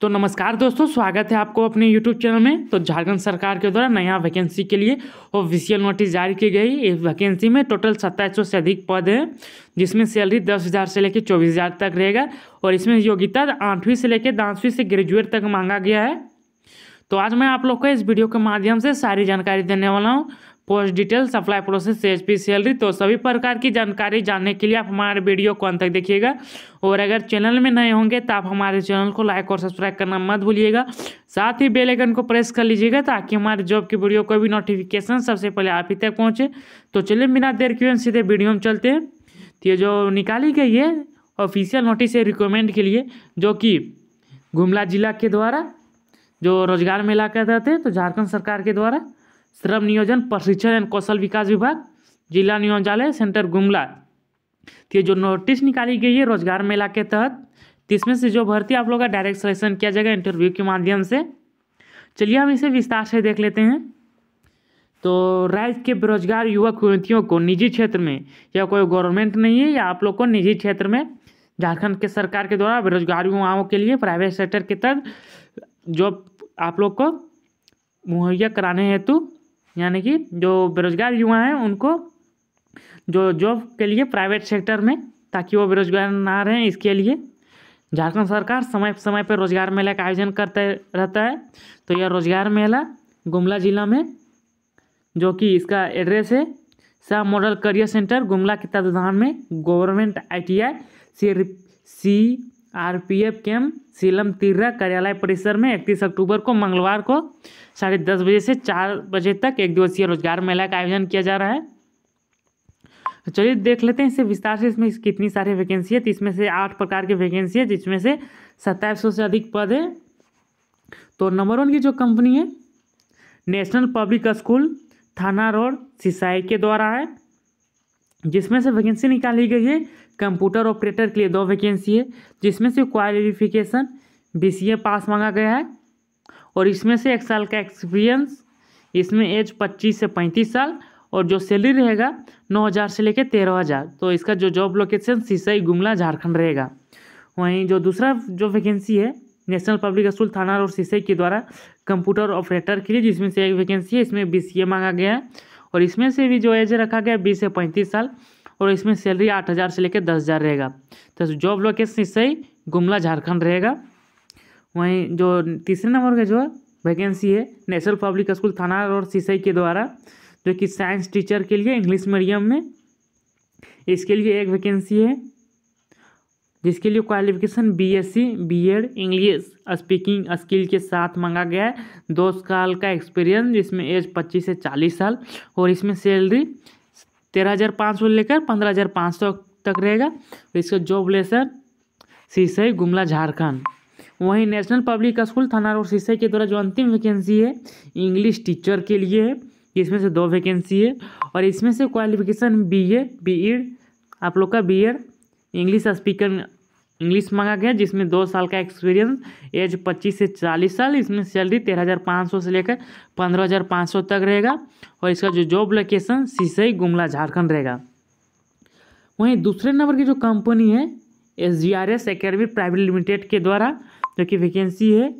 तो नमस्कार दोस्तों स्वागत है आपको अपने यूट्यूब चैनल में तो झारखंड सरकार के द्वारा नया वैकेंसी के लिए ऑफिशियल नोटिस जारी की गई इस वैकेंसी में टोटल सत्ताईस से अधिक पद हैं जिसमें सैलरी दस हज़ार से लेकर चौबीस हज़ार तक रहेगा और इसमें योग्यता आठवीं से लेकर दसवीं से ग्रेजुएट तक मांगा गया है तो आज मैं आप लोग को इस वीडियो के माध्यम से सारी जानकारी देने वाला हूँ post detail supply process H P salary तो सभी प्रकार की जानकारी जानने के लिए आप हमारे वीडियो को अंत तक देखिएगा और अगर चैनल में नए होंगे तो आप हमारे चैनल को लाइक और सब्सक्राइब करना मत भूलिएगा साथ ही बेल आइकन को प्रेस कर लीजिएगा ताकि हमारे जॉब की वीडियो को भी नोटिफिकेशन सबसे पहले आप ही तक पहुँचे तो चलिए बिना देर क्यों सीधे वीडियो में चलते हैं तो ये जो निकाली गई है ऑफिशियल नोटिस है रिक्वायरमेंट के लिए जो कि गुमला जिला के द्वारा जो रोजगार मेला कहते थे तो झारखंड सरकार के द्वारा श्रम नियोजन प्रशिक्षण एंड कौशल विकास विभाग जिला नियोजालय सेंटर गुमला ये जो नोटिस निकाली गई है रोजगार मेला के तहत इसमें से जो भर्ती आप लोग का डायरेक्ट सिलेक्शन किया जाएगा इंटरव्यू के माध्यम से चलिए हम इसे विस्तार से देख लेते हैं तो राज्य के बेरोजगार युवक युवतियों को निजी क्षेत्र में या कोई गवर्नमेंट नहीं है या आप लोग को निजी क्षेत्र में झारखंड के सरकार के द्वारा बेरोजगार युवाओं के लिए प्राइवेट सेक्टर के तहत जॉब आप लोग को मुहैया कराने हेतु यानी कि जो बेरोजगार युवा हैं उनको जो जॉब के लिए प्राइवेट सेक्टर में ताकि वो बेरोजगार ना रहें इसके लिए झारखंड सरकार समय समय पर रोजगार मेला का आयोजन करते रहता है तो यह रोजगार मेला गुमला जिला में जो कि इसका एड्रेस है Shah model career centre Gumla के तत्वधान में government I I C C RPF M सीलम तिर्रा कार्यालय परिसर में इकतीस अक्टूबर को मंगलवार को साढ़े दस बजे से चार बजे तक एक दिवसीय रोजगार मेला का आयोजन किया जा रहा है चलिए देख लेते हैं इसे विस्तार से इसमें कितनी सारी वैकेंसी है तो इसमें से आठ प्रकार की वैकेंसी है जिसमें से सत्ताईस सौ से अधिक पद है तो नंबर वन की जो कंपनी है नेशनल पब्लिक स्कूल थाना रोड सिसाई के द्वारा है जिसमें से वैकेंसी निकाली गई है कंप्यूटर ऑपरेटर के लिए दो वैकेंसी है जिसमें से क्वालिफिकेशन बीसीए पास मांगा गया है और इसमें से एक साल का एक्सपीरियंस इसमें एज पच्चीस से पैंतीस साल और जो सैलरी रहेगा नौ हज़ार से लेकर तेरह हज़ार तो इसका जो जॉब लोकेशन सीसाई गुमला झारखंड रहेगा वहीं जो दूसरा जो वैकेंसी है नेशनल पब्लिक स्कूल थाना और सीसाई के द्वारा कंप्यूटर ऑपरेटर के लिए जिसमें से एक वैकेंसी है इसमें ए मांगा गया है और इसमें से भी जो एज रखा गया बीस से पैंतीस साल और इसमें सैलरी आठ हज़ार से लेकर दस हज़ार रहेगा तो जॉब लोकेशन इससे ही गुमला झारखंड रहेगा वहीं जो तीसरे नंबर का जो है वैकेंसी है नेशनल पब्लिक स्कूल थाना और सीसई के द्वारा जो कि साइंस टीचर के लिए इंग्लिश मीडियम में इसके लिए एक वैकेंसी है जिसके लिए qualification BSc BEd English speaking skill के साथ मांगा गया है दो साल का एक्सपीरियंस जिसमें एज पच्चीस से चालीस साल और इसमें सैलरी तेरह हज़ार पाँच सौ लेकर पंद्रह हज़ार पाँच सौ तक रहेगा और इसका जॉब लेसर सीसई गुमला झारखंड वहीं नेशनल पब्लिक स्कूल थाना रोड सीसई के द्वारा जो अंतिम वैकेंसी है इंग्लिश टीचर के लिए है इसमें से दो वैकेंसी है और इसमें से qualification B A B Ed आप लोग का B Ed English speaker English मांगा गया जिसमें दो साल का एक्सपीरियंस एज पच्चीस से चालीस साल इसमें सैलरी तेरह हज़ार पाँच सौ से लेकर पंद्रह हज़ार पाँच सौ तक रहेगा और इसका जो जॉब लोकेशन सीसई गुमला झारखंड रहेगा वहीं दूसरे नंबर की जो कंपनी है S G R S academy private limited के द्वारा जो कि वैकेंसी है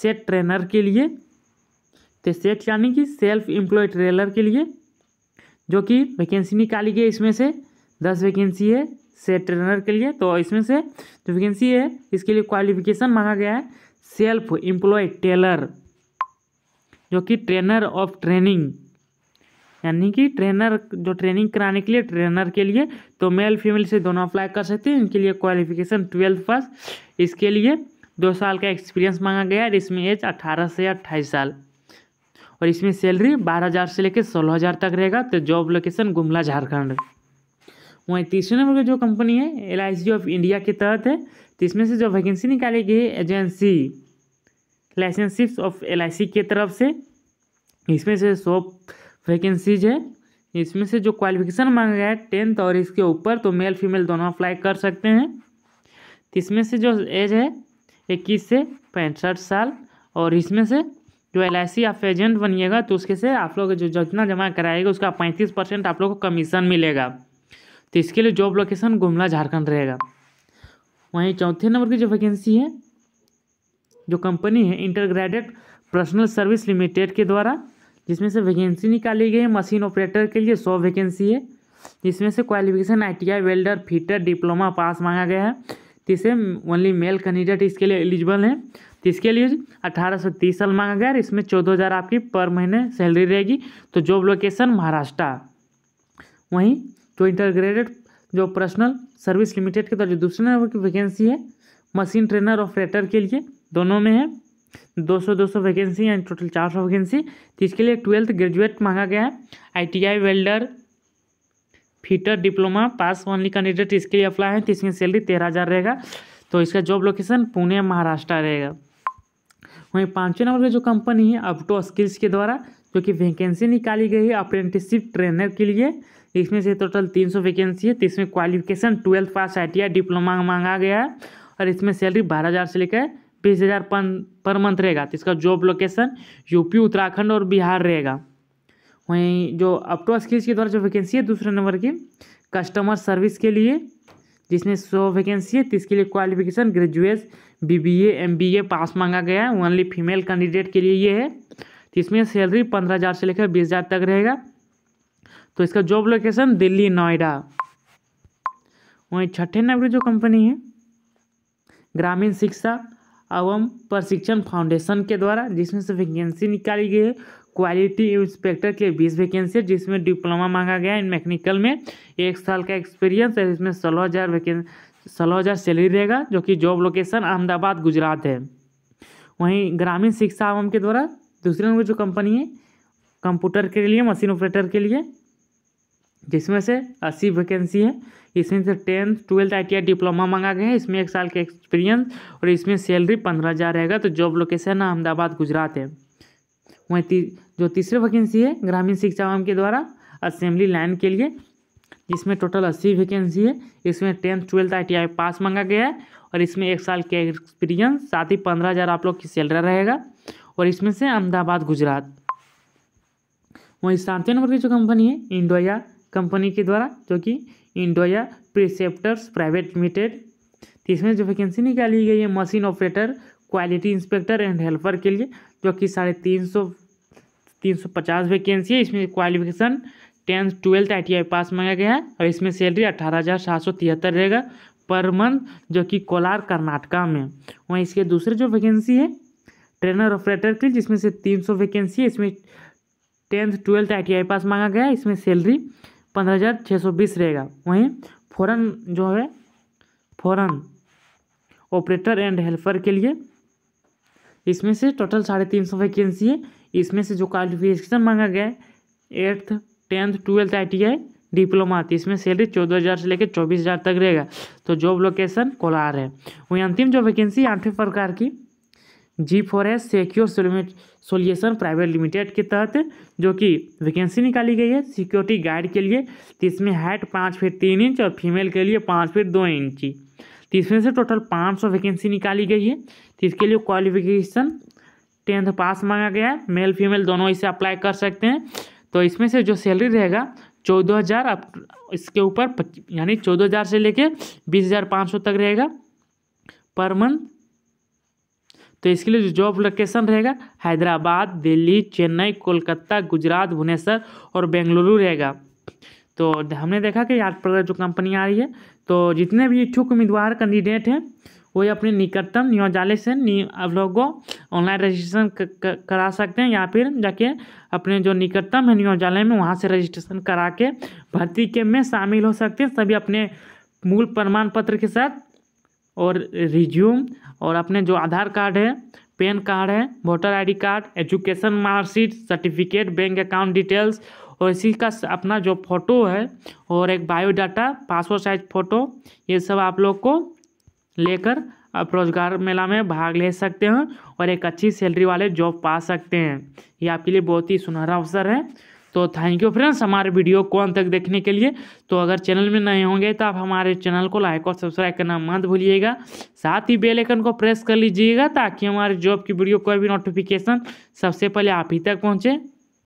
सेट ट्रेनर के लिए तो सेट यानी कि सेल्फ एम्प्लॉय ट्रेलर के लिए जो कि वैकेंसी निकाली गई इसमें से दस वैकेंसी है से ट्रेनर के लिए तो इसमें से जो वैकेंसी है इसके लिए क्वालिफिकेशन मांगा गया है सेल्फ एम्प्लॉय टेलर जो कि ट्रेनर ऑफ ट्रेनिंग यानी कि ट्रेनर जो ट्रेनिंग कराने के लिए ट्रेनर के लिए तो मेल फीमेल से दोनों अप्लाई कर सकते हैं इनके लिए क्वालिफिकेशन ट्वेल्थ पास इसके लिए दो साल का एक्सपीरियंस मांगा गया है इसमें एज अट्ठारह से अट्ठाईस साल और इसमें सैलरी बारह हज़ार से लेकर सोलह हज़ार तक रहेगा तो जॉब लोकेशन गुमला झारखंड वहीं तीसरे नंबर की जो कंपनी है एल ऑफ इंडिया के तहत है तो इसमें से जो वैकेंसी निकाली गई है एजेंसी लाइसेंसिप्स ऑफ एल के तरफ से इसमें से सौ वैकेंसीज है इसमें से जो क्वालिफिकेशन मांगा गया है टेंथ और इसके ऊपर तो मेल फीमेल दोनों अप्लाई कर सकते हैं तो इसमें से जो एज है इक्कीस से पैंसठ साल और इसमें से जो एल आई सी आप एजेंट बनिएगा तो उसके से आप लोग जो जितना जमा कराएगा उसका पैंतीस परसेंट आप लोग को कमीशन मिलेगा तो इसके लिए जॉब लोकेशन गुमला झारखंड रहेगा वहीं चौथे नंबर की जो वैकेंसी है जो कंपनी है इंटरग्रेडेड पर्सनल सर्विस लिमिटेड के द्वारा जिसमें से वैकेंसी निकाली गई है मशीन ऑपरेटर के लिए सौ वैकेंसी है जिसमें से qualification I welder fitter diploma pass मांगा गया है तो इसे ओनली मेल कैंडिडेट इसके लिए एलिजिबल है तो इसके लिए अठारह सौ तीस साल मांगा गया है इसमें चौदह हज़ार आपकी पर महीने सैलरी रहेगी तो जॉब लोकेशन महाराष्ट्र वहीं तो जो इंटरग्रेटेड जो पर्सनल सर्विस लिमिटेड के तहत जो दूसरे नंबर की वैकेंसी है मशीन ट्रेनर ऑपरेटर के लिए दोनों में है 200 200 वैकेंसी यानी टोटल 400 वैकेंसी तो इसके लिए ट्वेल्थ ग्रेजुएट मांगा गया है ITI welder fitter diploma pass only candidate इसके लिए अप्लाई है तो इसमें सैलरी तेरह हज़ार रहेगा तो इसका जॉब लोकेशन पुणे महाराष्ट्र रहेगा वहीं पाँचवें नंबर की जो कंपनी है अपटो स्किल्स के द्वारा क्योंकि वैकेंसी निकाली गई है अप्रेंटिसशिप ट्रेनर के लिए इसमें से टोटल तीन सौ वैकेंसी है तो इसमें qualification twelfth pass I diploma मांगा गया है और इसमें सैलरी बारह हज़ार से लेकर बीस हज़ार पर मंथ रहेगा तो इसका जॉब लोकेशन यूपी उत्तराखंड और बिहार रहेगा वहीं जो अपटो स्किल्स के द्वारा जो वैकेंसी है दूसरे नंबर की कस्टमर सर्विस के लिए जिसमें सौ वैकेंसी है तो इसके लिए qualification graduate BBA MBA pass मांगा गया है ओनली फीमेल कैंडिडेट के लिए ये है तो इसमें सैलरी पंद्रह हज़ार से लेकर बीस हज़ार तक रहेगा तो इसका जॉब लोकेशन दिल्ली नोएडा वहीं छठे नंबर जो कंपनी है ग्रामीण शिक्षा एवं प्रशिक्षण फाउंडेशन के द्वारा जिसमें से वैकेंसी निकाली गई है क्वालिटी इंस्पेक्टर के बीस वैकेंसी जिसमें डिप्लोमा मांगा गया है मैकेनिकल में एक साल का एक्सपीरियंस है इसमें सोलह हज़ार वैकें सोलह हज़ार सैलरी रहेगा जो कि जॉब लोकेशन अहमदाबाद गुजरात है वहीं ग्रामीण शिक्षा एवं के द्वारा दूसरे नंबर जो कंपनी है कंप्यूटर के लिए मशीन ऑपरेटर के लिए जिसमें से अस्सी वैकेंसी है इसमें से टेंथ ट्वेल्थ आई डिप्लोमा मंगा गया है इसमें एक साल के एक्सपीरियंस और इसमें सैलरी पंद्रह हज़ार रहेगा तो जॉब लोकेशन अहमदाबाद गुजरात है वहीं ती, जो तीसरी वैकेंसी है ग्रामीण शिक्षा के द्वारा असेंबली लाइन के लिए जिसमें टोटल अस्सी वैकेंसी है इसमें टेंथ ट्वेल्थ आई पास मंगा गया है और इसमें एक साल के एक्सपीरियंस साथ ही पंद्रह हज़ार आप लोग की सैलरी रहेगा और इसमें से अहमदाबाद गुजरात वहीं सातवें नंबर की जो कंपनी है इंडोया कंपनी के द्वारा जो कि इंडोया प्रिसेप्टर्स प्राइवेट लिमिटेड इसमें जो वैकेंसी निकाली गई है machine operator quality inspector and helper के लिए जो कि साढ़े तीन सौ तीन सौ पचास वैकेंसी है इसमें qualification tenth twelfth I T pass मांगा गया है और इसमें सैलरी अठारह हज़ार सात सौ तिहत्तर रहेगा पर मंथ जो कि कोलार कर्नाटका में वहीं इसके दूसरे जो वैकेंसी है ट्रेनर ऑपरेटर के जिसमें से तीन सौ वैकेंसी है इसमें टेंथ ट्वेल्थ आई पास मांगा गया इसमें सैलरी पंद्रह हज़ार छः सौ बीस रहेगा वहीं फ़ौरन जो है फ़ौरन ऑपरेटर एंड हेल्पर के लिए इसमें से टोटल साढ़े तीन सौ वैकेंसी है इसमें से जो क्वालिफिकेशन मांगा गया है eighth tenth twelfth I diploma थी इसमें सैलरी चौदह हज़ार से लेकर चौबीस हज़ार तक रहेगा तो जॉब लोकेशन कोलार है वहीं अंतिम जो वैकेंसी आठवें प्रकार की G four S secure solution private limited के तहत जो कि वैकेंसी निकाली गई है सिक्योरिटी गार्ड के लिए तो इसमें हाइट पाँच फीट तीन इंच और फीमेल के लिए पाँच फीट दो इंच तो इसमें से टोटल पाँच सौ वैकेंसी निकाली गई है तो इसके लिए क्वालिफिकेशन टेंथ पास मांगा गया है मेल फीमेल दोनों इसे अप्लाई कर सकते हैं तो इसमें से जो सैलरी रहेगा चौदह हज़ार अप इसके ऊपर यानी चौदह हज़ार से लेके बीस हज़ार पाँच सौ तक रहेगा पर मंथ तो इसके लिए जो जॉब लोकेशन रहेगा हैदराबाद दिल्ली चेन्नई कोलकाता गुजरात भुवनेश्वर और बेंगलुरु रहेगा तो हमने देखा कि आठ प्रकार जो कंपनियाँ आ रही है तो जितने भी इच्छुक उम्मीदवार कैंडिडेट हैं वो अपने निकटतम न्यायालय से आप लोग को ऑनलाइन रजिस्ट्रेशन करा सकते हैं या फिर जाके अपने जो निकटतम है न्यायालय में वहाँ से रजिस्ट्रेशन करा के भर्ती के में शामिल हो सकते हैं सभी अपने मूल प्रमाण पत्र के साथ और रिज्यूम और अपने जो आधार कार्ड है पैन कार्ड है voter ID card education marksheet certificate bank account details और इसी का अपना जो फोटो है और एक बायोडाटा पासपोर्ट साइज फ़ोटो ये सब आप लोग को लेकर आप रोजगार मेला में भाग ले सकते हैं और एक अच्छी सैलरी वाले जॉब पा सकते हैं ये आपके लिए बहुत ही सुनहरा अवसर है तो थैंक यू फ्रेंड्स हमारे वीडियो को अंत तक देखने के लिए तो अगर चैनल में नए होंगे तो आप हमारे चैनल को लाइक और सब्सक्राइब करना मत भूलिएगा साथ ही बेल आइकन को प्रेस कर लीजिएगा ताकि हमारे जॉब की वीडियो कोई भी नोटिफिकेशन सबसे पहले आप ही तक पहुँचे